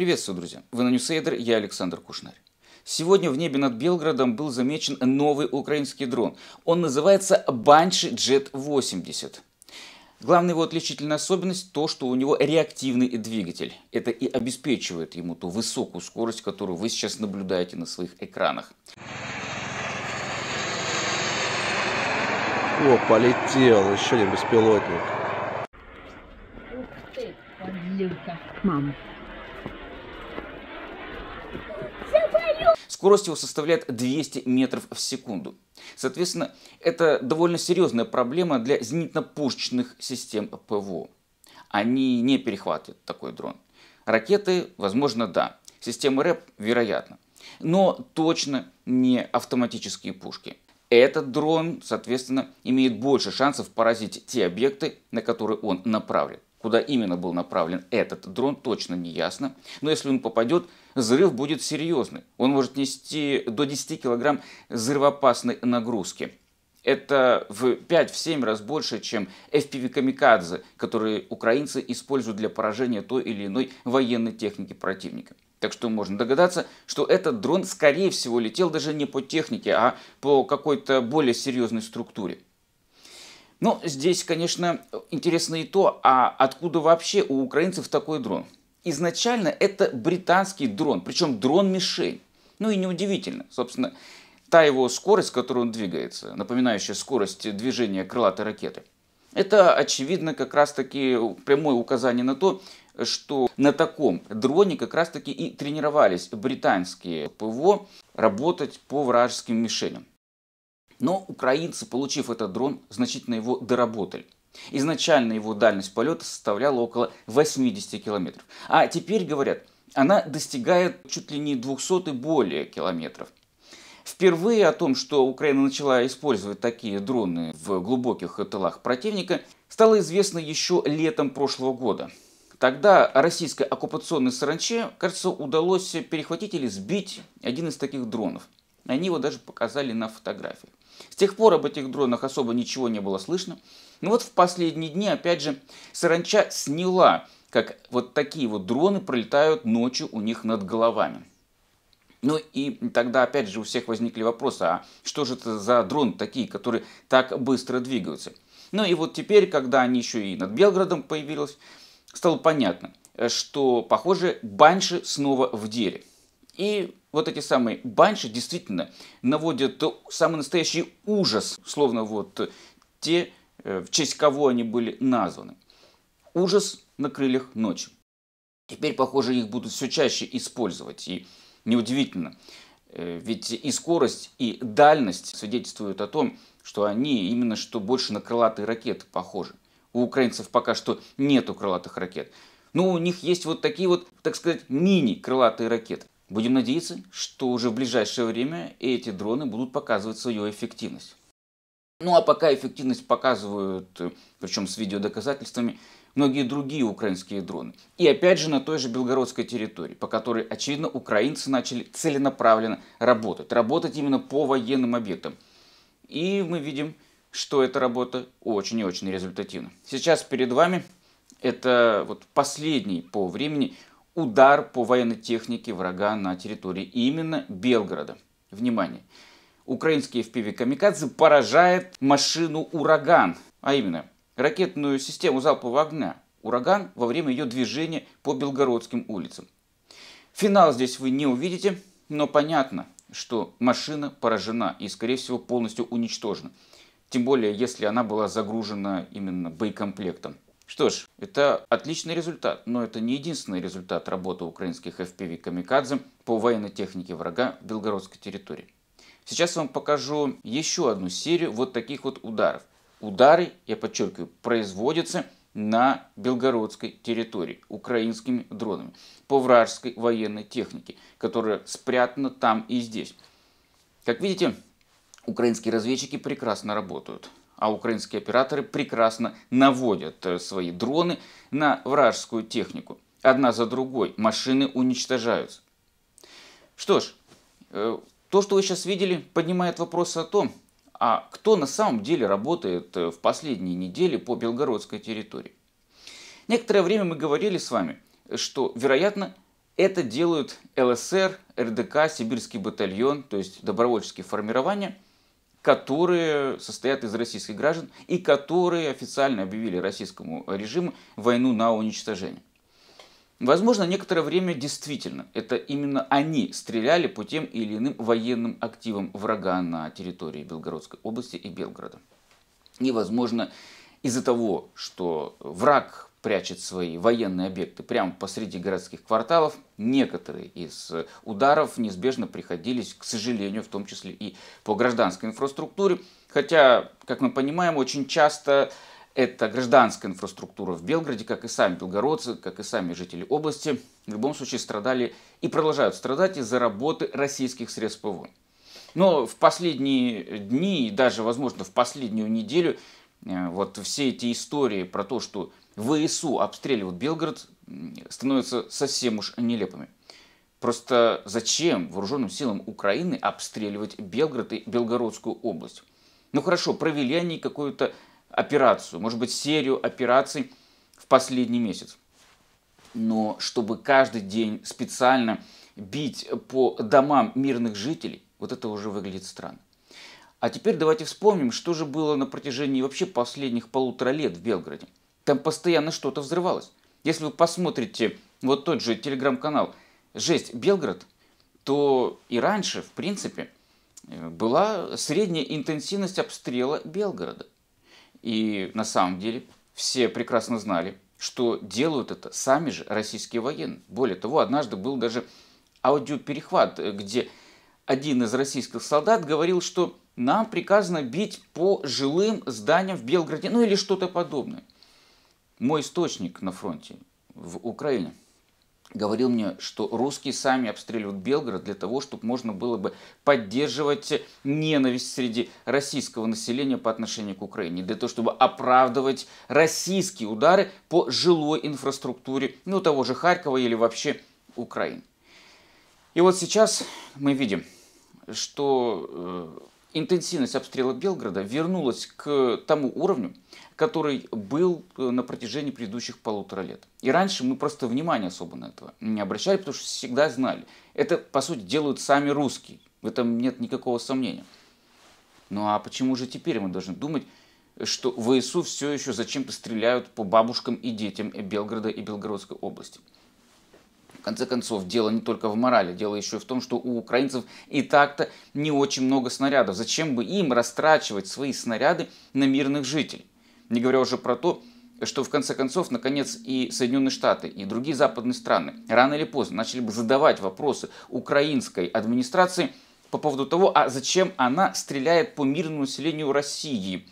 Приветствую, друзья! Вы на Ньюсейдер, я Александр Кушнарь. Сегодня в небе над Белградом был замечен новый украинский дрон. Он называется Банши Jet 80. Главная его отличительная особенность – то, что у него реактивный двигатель. Это и обеспечивает ему ту высокую скорость, которую вы сейчас наблюдаете на своих экранах. О, полетел еще один беспилотник. Ух ты, подлюка. Мама. Скорость его составляет 200 метров в секунду. Соответственно, это довольно серьезная проблема для зенитно-пушечных систем ПВО. Они не перехватят такой дрон. Ракеты, возможно, да. Системы РЭП, вероятно. Но точно не автоматические пушки. Этот дрон, соответственно, имеет больше шансов поразить те объекты, на которые он направлен. Куда именно был направлен этот дрон, точно не ясно. Но если он попадет, взрыв будет серьезный. Он может нести до 10 килограмм взрывоопасной нагрузки. Это в 5-7 раз больше, чем FPV-камикадзе, которые украинцы используют для поражения той или иной военной техники противника. Так что можно догадаться, что этот дрон, скорее всего, летел даже не по технике, а по какой-то более серьезной структуре. Ну, здесь, конечно, интересно и то, а откуда вообще у украинцев такой дрон? Изначально это британский дрон, причем дрон-мишень. Ну и неудивительно, собственно, та его скорость, с которой он двигается, напоминающая скорость движения крылатой ракеты, это, очевидно, как раз-таки прямое указание на то, что на таком дроне как раз-таки и тренировались британские ПВО работать по вражеским мишеням. Но украинцы, получив этот дрон, значительно его доработали. Изначально его дальность полета составляла около 80 километров. А теперь, говорят, она достигает чуть ли не 200 и более километров. Впервые о том, что Украина начала использовать такие дроны в глубоких тылах противника, стало известно еще летом прошлого года. Тогда российской оккупационной саранче, кажется, удалось перехватить или сбить один из таких дронов – они его даже показали на фотографии. С тех пор об этих дронах особо ничего не было слышно. Но вот в последние дни, опять же, саранча сняла, как вот такие вот дроны пролетают ночью у них над головами. Ну и тогда опять же у всех возникли вопросы, а что же это за дроны такие, которые так быстро двигаются? Ну и вот теперь, когда они еще и над Белгородом появились, стало понятно, э, что, похоже, Банши снова в деле. И вот эти самые банши действительно наводят самый настоящий ужас, словно вот те, э, в честь кого они были названы. Ужас на крыльях ночи. Теперь, похоже, их будут все чаще использовать. И неудивительно, э, ведь и скорость, и дальность свидетельствуют о том, что они именно что больше на крылатые ракеты похожи. У украинцев пока что нету крылатых ракет. Но ну, у них есть вот такие вот, так сказать, мини-крылатые ракеты. Будем надеяться, что уже в ближайшее время эти дроны будут показывать свою эффективность. Ну а пока эффективность показывают, э, причем с видеодоказательствами, многие другие украинские дроны. И опять же на той же белгородской территории, по которой, очевидно, украинцы начали целенаправленно работать. Работать именно по военным объектам. И мы видим, что эта работа очень и очень результативна. Сейчас перед вами это вот последний по времени удар по военной технике врага на территории именно Белгорода. Внимание! Украинский FPV «Камикадзе» поражает машину «Ураган», а именно ракетную систему залпового огня «Ураган» во время ее движения по Белгородским улицам. Финал здесь вы не увидите, но понятно, что машина поражена и, скорее всего, полностью уничтожена. Тем более, если она была загружена именно боекомплектом. Что ж, это отличный результат, но это не единственный результат работы украинских FPV «Камикадзе» по военной технике врага в белгородской территории. Сейчас я вам покажу еще одну серию вот таких вот ударов. Удары, я подчеркиваю, производятся на белгородской территории украинскими дронами по вражеской военной технике, которая спрятана там и здесь. Как видите, украинские разведчики прекрасно работают а украинские операторы прекрасно наводят э, свои дроны на вражескую технику. Одна за другой машины уничтожаются. Что ж, э, то, что вы сейчас видели, поднимает вопрос о том, а кто на самом деле работает э, в последние недели по белгородской территории. Некоторое время мы говорили с вами, что, вероятно, это делают ЛСР, РДК, Сибирский батальон, то есть добровольческие формирования – которые состоят из российских граждан и которые официально объявили российскому режиму войну на уничтожение. Возможно, некоторое время действительно это именно они стреляли по тем или иным военным активам врага на территории Белгородской области и Белгорода. И, возможно, из-за того, что враг прячет свои военные объекты прямо посреди городских кварталов, некоторые из э, ударов неизбежно приходились, к сожалению, в том числе и по гражданской инфраструктуре. Хотя, как мы понимаем, очень часто это гражданская инфраструктура в Белгороде, как и сами белгородцы, как и сами жители области, в любом случае страдали и продолжают страдать из-за работы российских средств ПВО. Но в последние дни и даже, возможно, в последнюю неделю э, вот все эти истории про то, что ВСУ обстреливают Белгород, становятся совсем уж нелепыми. Просто зачем вооруженным силам Украины обстреливать Белгород и Белгородскую область? Ну хорошо, провели они какую-то операцию, может быть, серию операций в последний месяц. Но чтобы каждый день специально бить по домам мирных жителей, вот это уже выглядит странно. А теперь давайте вспомним, что же было на протяжении вообще последних полутора лет в Белгороде – там постоянно что-то взрывалось. Если вы посмотрите вот тот же телеграм-канал «Жесть Белгород», то и раньше, в принципе, э, была средняя интенсивность обстрела Белгорода. И на самом деле все прекрасно знали, что делают это сами же российские военные. Более того, однажды был даже аудиоперехват, э, где один из российских солдат говорил, что нам приказано бить по жилым зданиям в Белгороде, ну или что-то подобное. Мой источник на фронте в Украине говорил мне, что русские сами обстреливают Белгород для того, чтобы можно было бы поддерживать ненависть среди российского населения по отношению к Украине, для того, чтобы оправдывать российские удары по жилой инфраструктуре, ну, того же Харькова или вообще Украины. И вот сейчас мы видим, что э, интенсивность обстрела Белграда вернулась к тому уровню, который был э, на протяжении предыдущих полутора лет. И раньше мы просто внимания особо на этого не обращали, потому что всегда знали. Это, по сути, делают сами русские. В этом нет никакого сомнения. Ну а почему же теперь мы должны думать, что в ВСУ все еще зачем-то стреляют по бабушкам и детям Белгорода и Белгородской области? В конце концов, дело не только в морали, дело еще и в том, что у украинцев и так-то не очень много снарядов. Зачем бы им растрачивать свои снаряды на мирных жителей? Не говоря уже про то, что в конце концов, наконец, и Соединенные Штаты, и другие западные страны рано или поздно начали бы задавать вопросы украинской администрации по поводу того, а зачем она стреляет по мирному населению России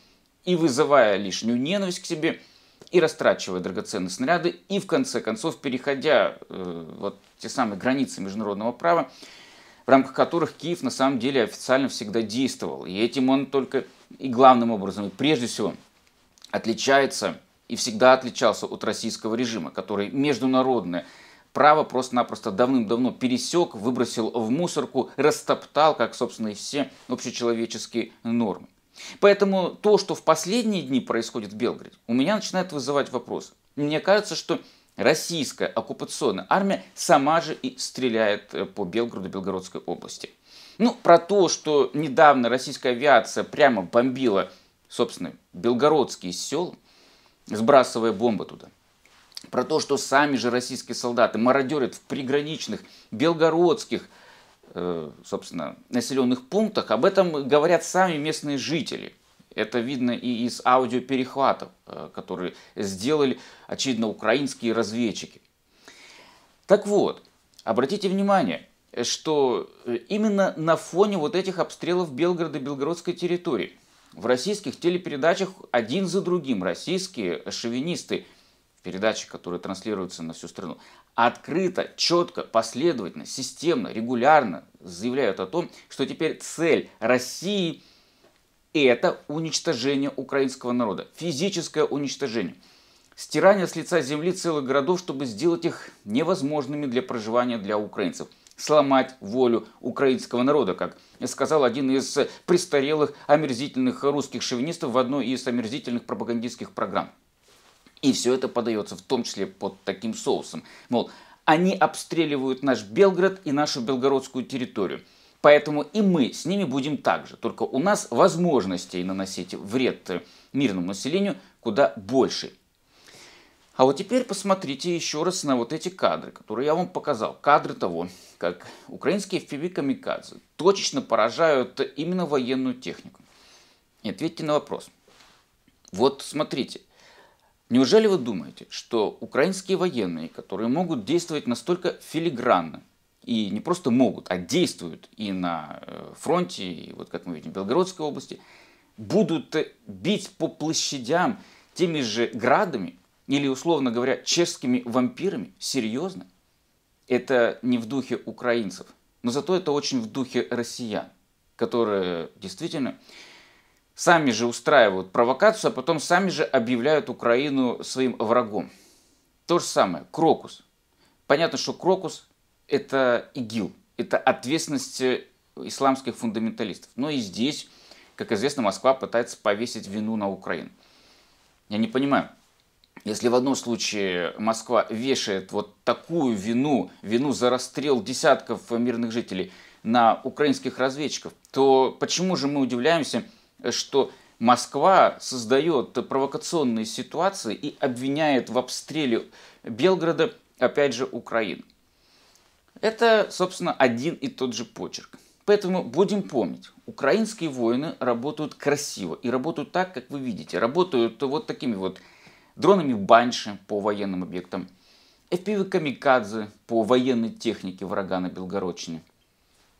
и вызывая лишнюю ненависть к себе – и растрачивая драгоценные снаряды, и в конце концов, переходя э, вот те самые границы международного права, в рамках которых Киев на самом деле официально всегда действовал. И этим он только и главным образом, и прежде всего отличается и всегда отличался от российского режима, который международное право просто-напросто давным-давно пересек, выбросил в мусорку, растоптал, как, собственно, и все общечеловеческие нормы. Поэтому то, что в последние дни происходит в Белграде, у меня начинает вызывать вопрос. Мне кажется, что российская оккупационная армия сама же и стреляет э, по Белгороду Белгородской области. Ну, про то, что недавно российская авиация прямо бомбила, собственно, белгородские села, сбрасывая бомбы туда. Про то, что сами же российские солдаты мародерят в приграничных белгородских Э, собственно, населенных пунктах, об этом говорят сами местные жители. Это видно и из аудиоперехватов, э, которые сделали, очевидно, украинские разведчики. Так вот, обратите внимание, что э, именно на фоне вот этих обстрелов Белгорода и Белгородской территории в российских телепередачах один за другим российские шовинисты, передачи, которые транслируются на всю страну, открыто, четко, последовательно, системно, регулярно заявляют о том, что теперь цель России – это уничтожение украинского народа, физическое уничтожение. Стирание с лица земли целых городов, чтобы сделать их невозможными для проживания для украинцев сломать волю украинского народа, как сказал один из престарелых омерзительных русских шовинистов в одной из омерзительных пропагандистских программ. И все это подается в том числе под таким соусом. Мол, они обстреливают наш Белград и нашу белгородскую территорию. Поэтому и мы с ними будем так же. Только у нас возможностей наносить вред мирному населению куда больше. А вот теперь посмотрите еще раз на вот эти кадры, которые я вам показал. Кадры того, как украинские FPV-камикадзе точечно поражают именно военную технику. И ответьте на вопрос. Вот смотрите, Неужели вы думаете, что украинские военные, которые могут действовать настолько филигранно, и не просто могут, а действуют и на э, фронте, и вот как мы видим в Белгородской области, будут э, бить по площадям теми же градами или, условно говоря, чешскими вампирами? Серьезно? Это не в духе украинцев, но зато это очень в духе россиян, которые действительно сами же устраивают провокацию, а потом сами же объявляют Украину своим врагом. То же самое, Крокус. Понятно, что Крокус – это ИГИЛ, это ответственность э, исламских фундаменталистов. Но и здесь, как известно, Москва пытается повесить вину на Украину. Я не понимаю, если в одном случае Москва вешает вот такую вину, вину за расстрел десятков мирных жителей на украинских разведчиков, то почему же мы удивляемся – что Москва создает провокационные ситуации и обвиняет в обстреле Белграда, опять же, Украину. Это, собственно, один и тот же почерк. Поэтому будем помнить, украинские воины работают красиво и работают так, как вы видите. Работают вот такими вот дронами Банши по военным объектам, FPV Камикадзе по военной технике врага на Белгородчине.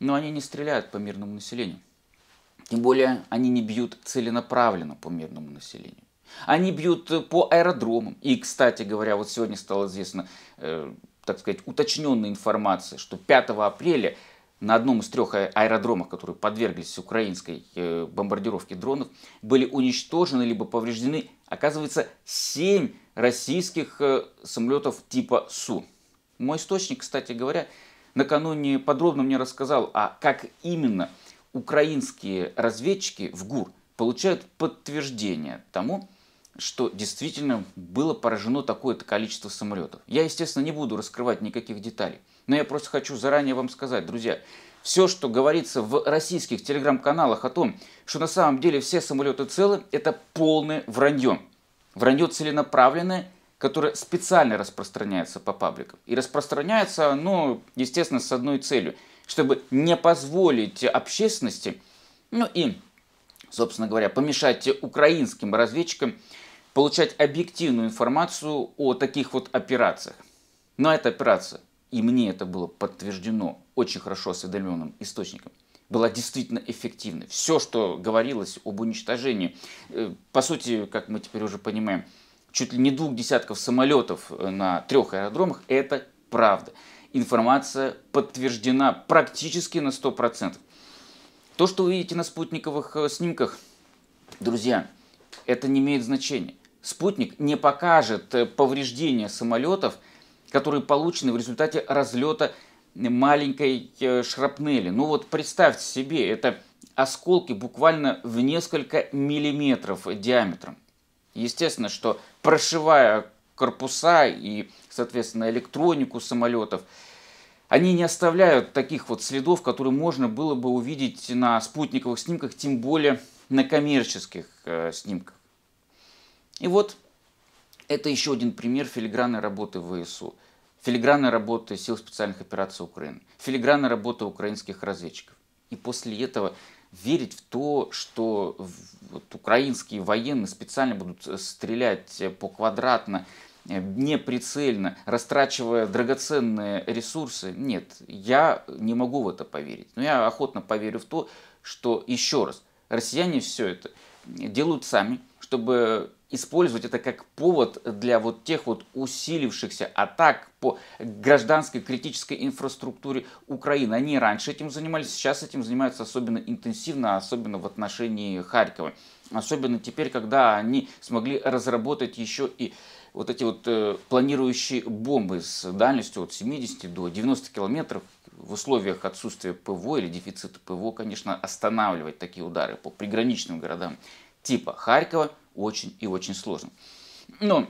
Но они не стреляют по мирному населению. Тем более они не бьют целенаправленно по мирному населению. Они бьют э, по аэродромам. И, кстати говоря, вот сегодня стало известно, э, так сказать, уточненная информация, что 5 апреля на одном из трех аэродромов, которые подверглись украинской э, бомбардировке дронов, были уничтожены либо повреждены, оказывается, семь российских э, самолетов типа Су. Мой источник, кстати говоря, накануне подробно мне рассказал, а как именно – украинские разведчики в ГУР получают подтверждение тому, что действительно было поражено такое-то количество самолетов. Я, естественно, не буду раскрывать никаких деталей, но я просто хочу заранее вам сказать, друзья, все, что говорится в российских телеграм-каналах о том, что на самом деле все самолеты целы, это полное вранье. Вранье целенаправленное, которое специально распространяется по пабликам. И распространяется оно, естественно, с одной целью – чтобы не позволить общественности, ну и, собственно говоря, помешать украинским разведчикам получать объективную информацию о таких вот операциях. Но эта операция, и мне это было подтверждено очень хорошо осведомленным источником, была действительно эффективной. Все, что говорилось об уничтожении, э, по сути, как мы теперь уже понимаем, чуть ли не двух десятков самолетов э, на трех аэродромах, это правда информация подтверждена практически на 100%. То, что вы видите на спутниковых э, снимках, друзья, это не имеет значения. Спутник не покажет э, повреждения самолетов, которые получены в результате разлета маленькой э, шрапнели. Ну вот представьте себе, это осколки буквально в несколько миллиметров диаметром. Естественно, что прошивая корпуса и, соответственно, электронику самолетов, они не оставляют таких вот следов, которые можно было бы увидеть на спутниковых снимках, тем более на коммерческих э, снимках. И вот это еще один пример филигранной работы ВСУ, филигранной работы сил специальных операций Украины, филигранной работы украинских разведчиков. И после этого верить в то, что вот украинские военные специально будут э, стрелять э, по квадратно Э, неприцельно, растрачивая драгоценные ресурсы. Нет, я не могу в это поверить. Но я охотно поверю в то, что, еще раз, россияне все это делают сами, чтобы использовать это как повод для вот тех вот усилившихся атак по гражданской критической инфраструктуре Украины. Они раньше этим занимались, сейчас этим занимаются особенно интенсивно, особенно в отношении Харькова. Особенно теперь, когда они смогли разработать еще и вот эти вот э, планирующие бомбы с дальностью от 70 до 90 километров в условиях отсутствия ПВО или дефицита ПВО, конечно, останавливать такие удары по приграничным городам типа Харькова очень и очень сложно. Но,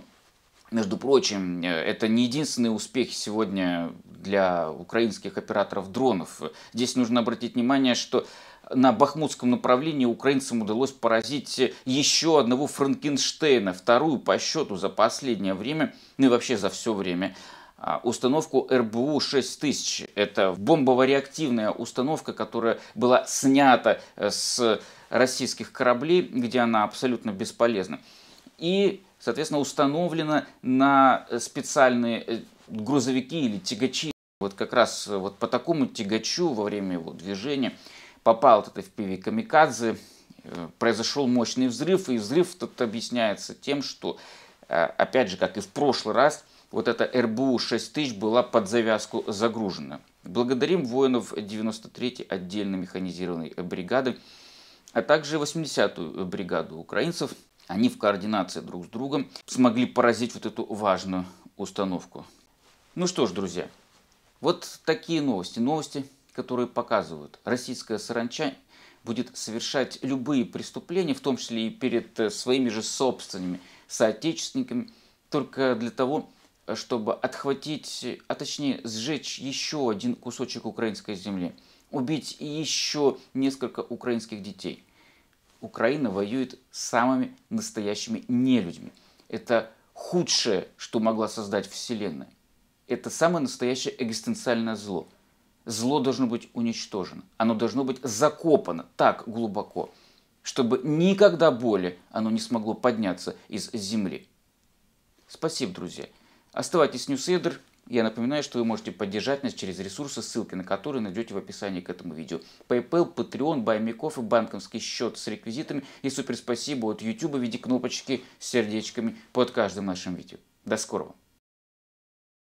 между прочим, э, это не единственный успех сегодня для украинских операторов дронов. Здесь нужно обратить внимание, что на бахмутском направлении украинцам удалось поразить э, еще одного Франкенштейна, вторую по счету за последнее время, ну и вообще за все время а, установку РБУ-6000. Это бомбово-реактивная установка, которая была снята э, с российских кораблей, где она абсолютно бесполезна. И, соответственно, установлена на специальные э, грузовики или тягачи. Вот как раз вот по такому тягачу во время его движения попал вот это в пиве «Камикадзе», э, произошел мощный взрыв, и взрыв тут объясняется тем, что, э, опять же, как и в прошлый раз, вот эта РБУ-6000 была под завязку загружена. Благодарим воинов 93-й отдельно механизированной бригады, а также 80-ю бригаду украинцев. Они в координации друг с другом смогли поразить вот эту важную установку. Ну что ж, друзья, вот такие новости. Новости которые показывают, российская саранча будет совершать любые преступления, в том числе и перед э, своими же собственными соотечественниками, только для того, чтобы отхватить, а точнее сжечь еще один кусочек украинской земли, убить еще несколько украинских детей. Украина воюет с самыми настоящими нелюдьми. Это худшее, что могла создать Вселенная. Это самое настоящее экзистенциальное зло – зло должно быть уничтожено, оно должно быть закопано так глубоко, чтобы никогда более оно не смогло подняться из земли. Спасибо, друзья. Оставайтесь с Ньюсейдер. Я напоминаю, что вы можете поддержать нас через ресурсы, ссылки на которые найдете в описании к этому видео. PayPal, Patreon, Баймиков и банковский счет с реквизитами. И супер спасибо от YouTube в виде кнопочки с сердечками под каждым нашим видео. До скорого!